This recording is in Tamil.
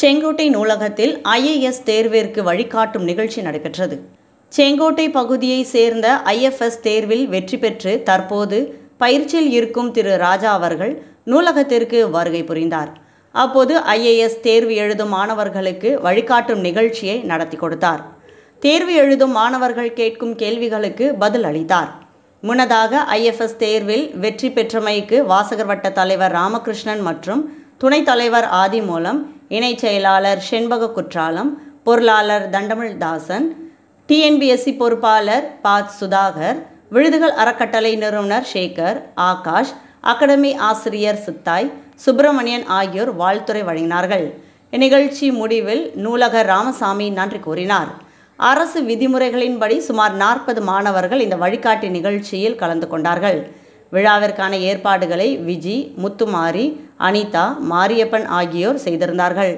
செங்கோட்டை நூலகத்தில் ஐஏஎஸ் தேர்விற்கு வழிகாட்டும் நிகழ்ச்சி நடைபெற்றது செங்கோட்டை பகுதியை சேர்ந்த ஐஎஃப்எஸ் தேர்வில் வெற்றி பெற்று தற்போது பயிற்சியில் இருக்கும் திரு ராஜா அவர்கள் நூலகத்திற்கு வருகை புரிந்தார் அப்போது ஐஏஎஸ் தேர்வு எழுதும் மாணவர்களுக்கு வழிகாட்டும் நிகழ்ச்சியை நடத்தி கொடுத்தார் தேர்வு எழுதும் மாணவர்கள் கேட்கும் கேள்விகளுக்கு பதில் அளித்தார் முன்னதாக ஐஎஃப்எஸ் தேர்வில் வெற்றி பெற்றமைக்கு வாசகர் வட்ட தலைவர் ராமகிருஷ்ணன் மற்றும் துணைத் தலைவர் ஆதி மூலம் இணைச் செயலாளர் செண்பக குற்றாலம் பொருளாளர் தாசன் டிஎன்பிஎஸ்சி பொறுப்பாளர் பாத் சுதாகர் விழுதுகள் அறக்கட்டளை நிறுவனர் சேகர் ஆகாஷ் அகாடமி ஆசிரியர் சித்தாய் சுப்பிரமணியன் ஆகியோர் வாழ்த்துறை வழங்கினார்கள் இந்நிகழ்ச்சி முடிவில் நூலகர் ராமசாமி நன்றி கூறினார் அரசு விதிமுறைகளின்படி சுமார் நாற்பது மாணவர்கள் இந்த வழிகாட்டி நிகழ்ச்சியில் கலந்து கொண்டார்கள் விழாவிற்கான ஏற்பாடுகளை விஜி முத்துமாரி அனிதா மாரியப்பன் ஆகியோர் செய்திருந்தார்கள்